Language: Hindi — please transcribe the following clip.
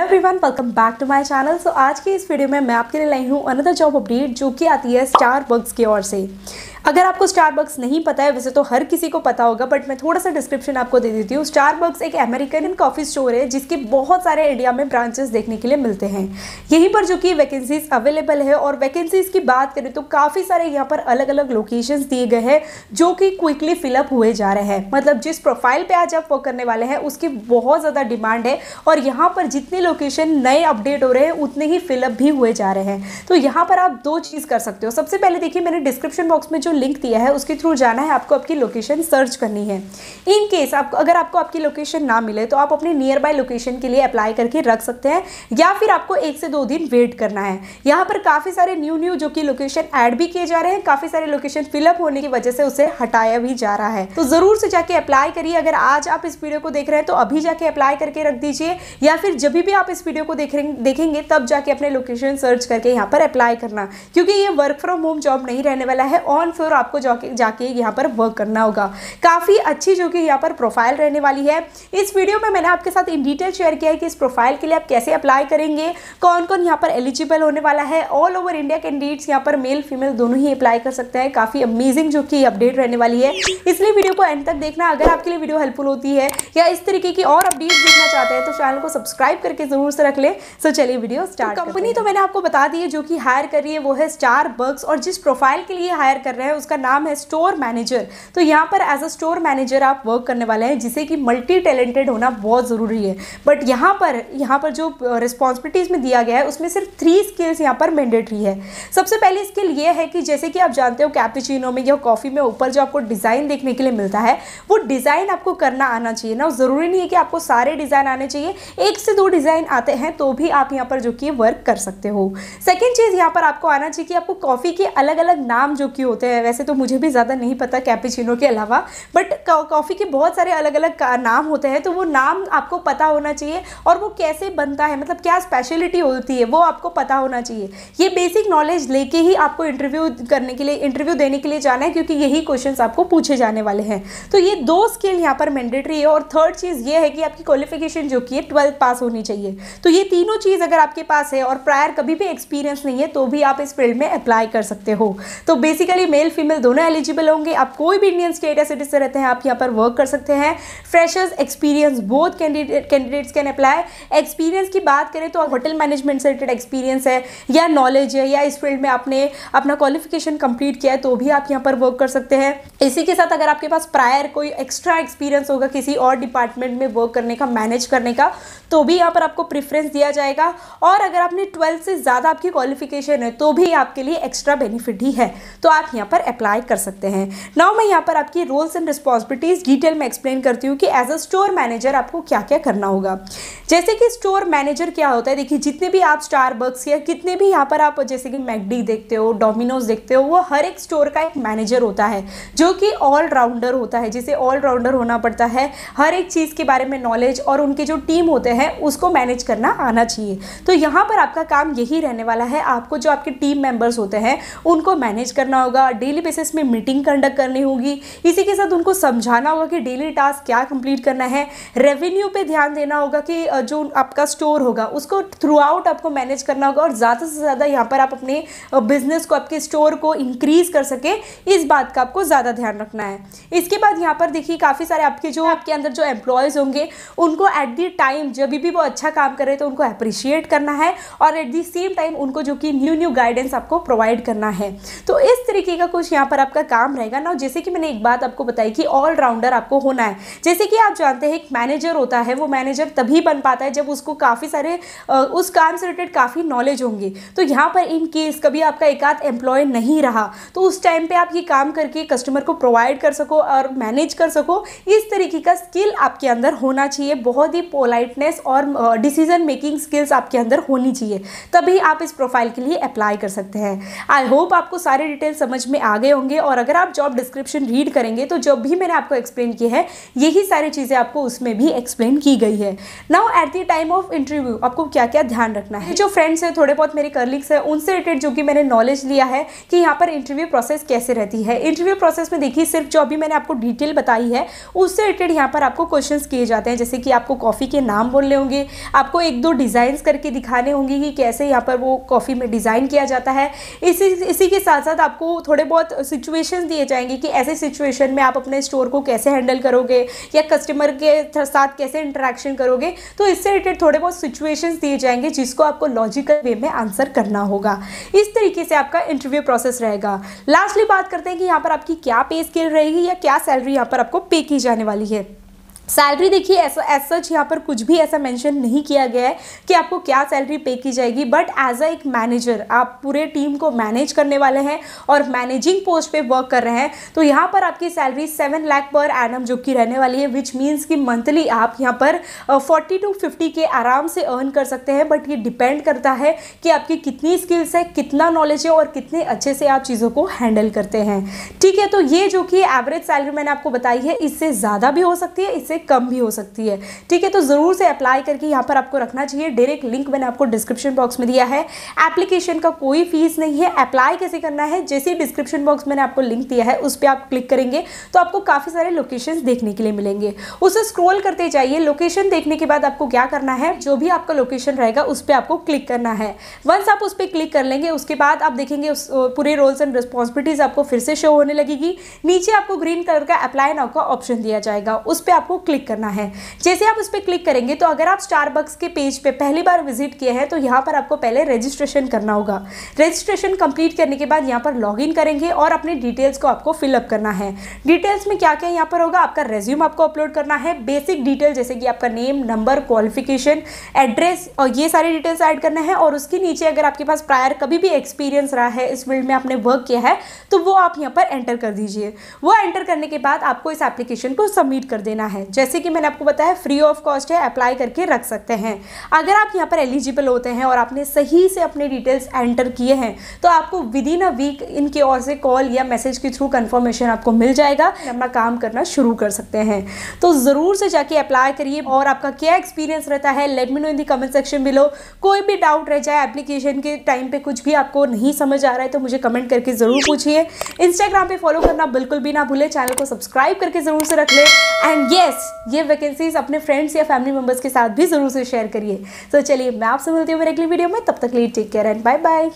hello everyone welcome back to my channel so आज के इस वीडियो में मैं आपके लिए लाई हूँ अनदर जॉब अपडेट जो कि आती है स्टार वर्क्स की ओर से अगर आपको स्टारबक्स नहीं पता है वैसे तो हर किसी को पता होगा बट मैं थोड़ा सा डिस्क्रिप्शन आपको दे देती हूँ स्टारबक्स एक अमेरिकन कॉफ़ी स्टोर है जिसके बहुत सारे इंडिया में ब्रांचेस देखने के लिए मिलते हैं यहीं पर जो कि वैकेंसीज अवेलेबल है और वैकेंसीज की बात करें तो काफ़ी सारे यहाँ पर अलग अलग लोकेशन दिए गए हैं जो कि क्विकली फिलअप हुए जा रहे हैं मतलब जिस प्रोफाइल पर आज आप वर्क करने वाले हैं उसकी बहुत ज़्यादा डिमांड है और यहाँ पर जितने लोकेशन नए अपडेट हो रहे हैं उतने ही फिलअप भी हुए जा रहे हैं तो यहाँ पर आप दो चीज़ कर सकते हो सबसे पहले देखिए मैंने डिस्क्रिप्शन बॉक्स में जो लिंक दिया है उसके थ्रू जाना है आपको आपकी लोकेशन सर्च करनी है इन केस आप अगर आपको आपकी लोकेशन ना मिले तो आप अपने नियर बाय लोकेशन के लिए अप्लाई करके रख सकते हैं या फिर आपको एक से दो दिन वेट करना है यहाँ पर काफ़ी सारे न्यू न्यू जो कि लोकेशन ऐड भी किए जा रहे हैं काफ़ी सारे लोकेशन फिलअप होने की वजह से उसे हटाया भी जा रहा है तो ज़रूर से जाके अप्लाई करिए अगर आज आप इस वीडियो को देख रहे हैं तो अभी जाके अप्लाई करके रख दीजिए या फिर जब भी आप इस वीडियो को देख देखेंगे तब जाके अपने लोकेशन सर्च करके यहाँ पर अप्लाई करना क्योंकि ये वर्क फ्रॉम होम जॉब नहीं रहने वाला है ऑन फिर आपको जाके यहाँ पर वर्क करना होगा काफ़ी अच्छी जो कि यहाँ पर प्रोफाइल रहने वाली है इस वीडियो में मैंने आपके साथ इन डिटेल शेयर किया है कि इस प्रोफाइल के लिए आप कैसे अप्लाई करेंगे कौन कौन यहाँ पर एलिजिबल होने वाला है ऑल ओवर इंडिया कैंडिडेट्स यहाँ पर मेल फीमेल दोनों ही अप्लाई कर सकते हैं काफ़ी अमेजिंग जो कि अपडेट रहने वाली है इसलिए वीडियो को एंड तक देखना अगर आपके लिए वीडियो हेल्पफुल होती है या इस तरीके की और अपडेट देखना चाहते हैं तो चैनल को सब्सक्राइब करके जरूर से रख ले सो चलिए वीडियो स्टार्ट कंपनी तो मैंने आपको बता दी है जो कि हायर कर रही है वो है स्टार बर्ग्स और जिस प्रोफाइल के लिए हायर कर रहे हैं है उसका नाम है स्टोर मैनेजर तो यहाँ पर एज अ स्टोर मैनेजर आप वर्क करने वाले हैं जिसे कि मल्टी टैलेंटेड होना बहुत ज़रूरी है बट यहाँ पर यहाँ पर जो रिस्पॉन्सिबिलिटीज़ में दिया गया है उसमें सिर्फ थ्री स्किल्स यहाँ पर मैंडेटरी है सबसे पहले स्किल ये है कि जैसे कि आप जानते हो कैपीचिनो में या कॉफ़ी में ऊपर जो आपको डिज़ाइन देखने के लिए मिलता है वो डिज़ाइन आपको करना आना चाहिए ना ज़रूरी नहीं है कि आपको सारे डिज़ाइन आने चाहिए एक से दो डिज़ाइन आते हैं तो भी आप यहाँ पर जो कि वर्क कर सकते हो सेकेंड चीज़ यहाँ पर आपको आना चाहिए कि आपको कॉफ़ी के अलग अलग नाम जो कि होते हैं वैसे तो मुझे भी ज़्यादा नहीं पता कैपेचिनो के अलावा बट कॉफ़ी के बहुत सारे अलग अलग नाम होते हैं तो वो नाम आपको पता होना चाहिए और वो कैसे बनता है मतलब क्या स्पेशलिटी होती है वो आपको पता होना चाहिए ये बेसिक नॉलेज लेके ही आपको इंटरव्यू करने के लिए इंटरव्यू देने के लिए जाना है क्योंकि यही क्वेश्चन आपको पूछे जाने वाले हैं तो ये दो स्किल यहाँ पर मैंडेटरी है और थर्ड चीज़ ये है कि आपकी क्वालिफिकेशन जो कि है ट्वेल्थ पास होनी चाहिए तो ये तीनों चीज़ अगर आपके पास है और प्रायर कभी भी एक्सपीरियंस नहीं है तो भी आप इस फील्ड में अप्लाई कर सकते हो तो बेसिकली मेरे मेल फीमेल दोनों एलिजिबल होंगे आप कोई भी इंडियन स्टेट या सिटी से रहते हैं आप यहाँ पर वर्क कर सकते हैं फ्रेशर्स एक्सपीरियंस बहुत candidate candidates can apply experience की बात करें तो होटल मैनेजमेंट से रिलेटेड एक्सपीरियंस है या नॉलेज है या इस फील्ड में आपने अपना क्वालिफिकेशन कंप्लीट किया है तो भी आप यहाँ पर वर्क कर सकते हैं इसी के साथ अगर आपके पास प्रायर कोई एक्स्ट्रा एक्सपीरियंस होगा किसी और डिपार्टमेंट में वर्क करने का मैनेज करने का तो भी यहाँ पर आपको प्रेफरेंस दिया जाएगा और अगर आपने ट्वेल्थ से ज़्यादा आपकी क्वालिफिकेशन है तो भी आपके लिए एक्स्ट्रा बेनिफिट ही है तो आप यहाँ पर पर अप्लाई कर सकते हैं नाउ मैं यहाँ पर आपकी रोल्स एंड रिस्पॉन्सिबिलिटीज़ डिटेल में एक्सप्लेन करती हूँ कि एज अ स्टोर मैनेजर आपको क्या क्या करना होगा जैसे कि स्टोर मैनेजर क्या होता है देखिए जितने भी आप स्टार स्टारबक्स या कितने भी यहाँ पर आप जैसे कि मैगडी देखते हो डोमिनोज देखते हो वो हर एक स्टोर का एक मैनेजर होता है जो कि ऑलराउंडर होता है जिसे ऑलराउंडर होना पड़ता है हर एक चीज़ के बारे में नॉलेज और उनके जो टीम होते हैं उसको मैनेज करना आना चाहिए तो यहाँ पर आपका काम यही रहने वाला है आपको जो आपके टीम मेंबर्स होते हैं उनको मैनेज करना होगा डेली बेसिस में मीटिंग कंडक्ट करनी होगी इसी के साथ उनको समझाना होगा कि डेली टास्क क्या कंप्लीट करना है रेवेन्यू पे ध्यान देना होगा कि जो आपका स्टोर होगा उसको थ्रू आउट आपको मैनेज करना होगा और ज़्यादा से ज़्यादा यहाँ पर आप अपने बिजनेस को आपके स्टोर को इंक्रीज़ कर सके इस बात का आपको ज़्यादा ध्यान रखना है इसके बाद यहाँ पर देखिए काफ़ी सारे आपके जो आपके अंदर जो एम्प्लॉयज़ होंगे उनको एट दी टाइम जब भी वो अच्छा काम करें तो उनको अप्रिशिएट करना है और एट दी सेम टाइम उनको जो कि न्यू न्यू गाइडेंस आपको प्रोवाइड करना है तो इस तरीके का कुछ यहाँ पर आपका काम रहेगा ना जैसे कि मैंने एक बात आपको बताई कि ऑलराउंडर आपको होना है जैसे कि आप जानते हैं एक मैनेजर होता है वो मैनेजर तभी बन पाता है जब उसको काफ़ी सारे उस काम से रिलेटेड काफ़ी नॉलेज होंगे तो यहाँ पर इन केस कभी आपका एक आध एम्प्लॉय नहीं रहा तो उस टाइम पर आप ये काम करके कस्टमर को प्रोवाइड कर सको और मैनेज कर सको इस तरीके का स्किल आपके अंदर होना चाहिए बहुत ही पोलाइटनेस और डिसीजन मेकिंग स्किल्स आपके अंदर होनी चाहिए तभी आप इस प्रोफाइल के लिए अप्लाई कर सकते हैं आई होप आपको सारी डिटेल समझ में आगे होंगे और अगर आप जॉब डिस्क्रिप्शन रीड करेंगे तो जब भी मैंने आपको एक्सप्लेन किया है यही सारी चीज़ें आपको उसमें भी एक्सप्लेन की गई है now at the time of interview आपको क्या क्या ध्यान रखना है जो फ्रेंड्स हैं थोड़े बहुत मेरे कलीग्स हैं उनसे रिलेटेड जो कि मैंने नॉलेज लिया है कि यहाँ पर इंटरव्यू प्रोसेस कैसे रहती है इंटरव्यू प्रोसेस में देखिए सिर्फ जो अभी मैंने आपको डिटेल बताई है उससे रिलेटेड यहाँ पर आपको क्वेश्चन किए जाते हैं जैसे कि आपको कॉफ़ी के नाम बोलने होंगे आपको एक दो डिज़ाइंस करके दिखाने होंगे कि कैसे यहाँ पर वो कॉफ़ी में डिज़ाइन किया जाता है इसी इसी के साथ साथ आपको थोड़े बहुत सिचुएशन दिए जाएंगे कि ऐसे सिचुएशन में आप अपने स्टोर को कैसे हैंडल करोगे या कस्टमर के साथ कैसे इंटरेक्शन करोगे तो इससे रिलेटेड थोड़े बहुत सिचुएशन दिए जाएंगे जिसको आपको लॉजिकल वे में आंसर करना होगा इस तरीके से आपका इंटरव्यू प्रोसेस रहेगा लास्टली बात करते हैं कि यहाँ पर आपकी क्या पे स्किल रहेगी या क्या सैलरी यहाँ पर आपको पे की जाने वाली है सैलरी देखिए ऐसा एज सच यहाँ पर कुछ भी ऐसा मेंशन नहीं किया गया है कि आपको क्या सैलरी पे की जाएगी बट एज अ एक मैनेजर आप पूरे टीम को मैनेज करने वाले हैं और मैनेजिंग पोस्ट पे वर्क कर रहे हैं तो यहाँ पर आपकी salary seven lakh per annum जो कि रहने वाली है विच मीन्स कि मंथली आप यहाँ पर फोर्टी टू फिफ्टी के आराम से अर्न कर सकते हैं बट ये डिपेंड करता है कि आपकी कितनी स्किल्स है कितना नॉलेज है और कितने अच्छे से आप चीज़ों को हैंडल करते हैं ठीक है तो ये जो कि एवरेज सैलरी मैंने आपको बताई है इससे ज़्यादा भी हो सकती है इससे से कम भी हो सकती है ठीक है तो ज़रूर से अप्लाई करके यहाँ पर आपको रखना चाहिए डायरेक्ट लिंक मैंने आपको डिस्क्रिप्शन बॉक्स में दिया है एप्लीकेशन का कोई फीस नहीं है अप्लाई कैसे करना है जैसे ही डिस्क्रिप्शन बॉक्स मैंने आपको लिंक दिया है उस पर आप क्लिक करेंगे तो आपको काफ़ी सारे लोकेशन देखने के लिए मिलेंगे उसे स्क्रोल करते जाइए लोकेशन देखने के बाद आपको क्या करना है जो भी आपका लोकेशन रहेगा उस पर आपको क्लिक करना है वंस आप उस पर क्लिक कर लेंगे उसके बाद आप देखेंगे उस पूरे रोल्स एंड रिस्पॉन्सिबिलिटीज़ आपको फिर से शो होने लगेगी नीचे आपको ग्रीन कलर का अप्लाई नाउ का ऑप्शन दिया जाएगा उस पर आपको क्लिक करना है जैसे आप उस पर क्लिक करेंगे तो अगर आप स्टारबक्स के पेज पे पहली बार विजिट किए हैं तो यहाँ पर आपको पहले रजिस्ट्रेशन करना होगा रजिस्ट्रेशन कंप्लीट करने के बाद यहाँ पर लॉगिन करेंगे और अपने डिटेल्स को आपको फिलअप करना है डिटेल्स में क्या क्या यहाँ पर होगा आपका रेज्यूम आपको अपलोड करना है बेसिक डिटेल जैसे कि आपका नेम नंबर क्वालिफिकेशन एड्रेस और ये सारी डिटेल्स ऐड करना है और उसके नीचे अगर आपके पास प्रायर कभी भी एक्सपीरियंस रहा है इस फील्ड में आपने वर्क किया है तो वो आप यहाँ पर एंटर कर दीजिए वो एंटर करने के बाद आपको इस एप्लीकेशन को सबमिट कर देना है जैसे कि मैंने आपको बताया फ्री ऑफ कॉस्ट है अप्लाई करके रख सकते हैं अगर आप यहाँ पर एलिजिबल होते हैं और आपने सही से अपने डिटेल्स एंटर किए हैं तो आपको विद इन अ वीक इनके और से कॉल या मैसेज के थ्रू कन्फर्मेशन आपको मिल जाएगा अपना काम करना शुरू कर सकते हैं तो ज़रूर से जाके अप्लाई करिए और आपका क्या एक्सपीरियंस रहता है let me know in the comment section below कोई भी डाउट रह जाए एप्लीकेशन के टाइम पे कुछ भी आपको नहीं समझ आ रहा है तो मुझे कमेंट करके ज़रूर पूछिए इंस्टाग्राम पे फॉलो करना बिल्कुल भी ना भूले चैनल को सब्सक्राइब करके ज़रूर से रख ले एंड येस फ्रेंड्स ये वैकेंसीज अपने फ्रेंड्स या फैमिली मेंबर्स के साथ भी ज़रूर से शेयर करिए तो चलिए मैं आपसे मिलती हूँ मेरे अगली वीडियो में तब तक लिए take care and bye bye